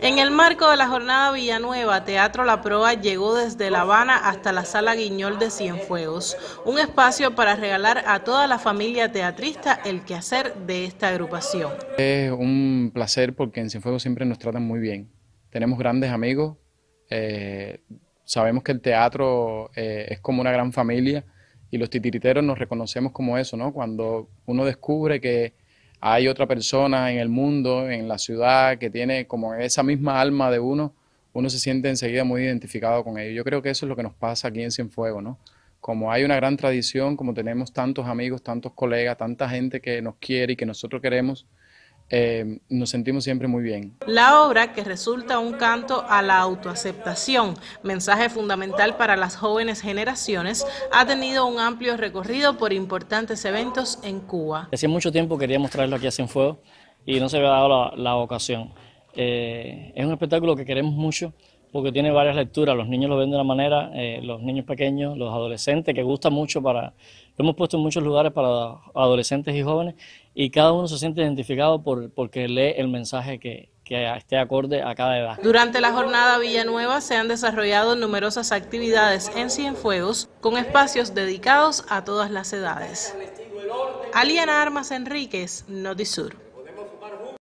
En el marco de la jornada Villanueva, Teatro La Proa llegó desde La Habana hasta la Sala Guiñol de Cienfuegos, un espacio para regalar a toda la familia teatrista el quehacer de esta agrupación. Es un placer porque en Cienfuegos siempre nos tratan muy bien. Tenemos grandes amigos, eh, sabemos que el teatro eh, es como una gran familia y los titiriteros nos reconocemos como eso, ¿no? Cuando uno descubre que hay otra persona en el mundo, en la ciudad, que tiene como esa misma alma de uno, uno se siente enseguida muy identificado con ellos. Yo creo que eso es lo que nos pasa aquí en Cienfuegos, ¿no? Como hay una gran tradición, como tenemos tantos amigos, tantos colegas, tanta gente que nos quiere y que nosotros queremos, Em, nos sentimos siempre muy bien. La obra, que resulta un canto a la autoaceptación, mensaje fundamental para las jóvenes generaciones, ha tenido un amplio recorrido por importantes eventos en Cuba. Hace mucho tiempo quería mostrarlo aquí a Cienfuegos y no se había dado la, ocasión. Eh, es un espectáculo que queremos mucho porque tiene varias lecturas. Los niños lo ven de una manera, eh, los niños pequeños, los adolescentes, que gusta mucho para... Lo hemos puesto en muchos lugares para adolescentes y jóvenes y cada uno se siente identificado por, porque lee el mensaje que, que esté acorde a cada edad. Durante la jornada Villanueva se han desarrollado numerosas actividades en Cienfuegos con espacios dedicados a todas las edades. Aliana Armas Enríquez, Notisur.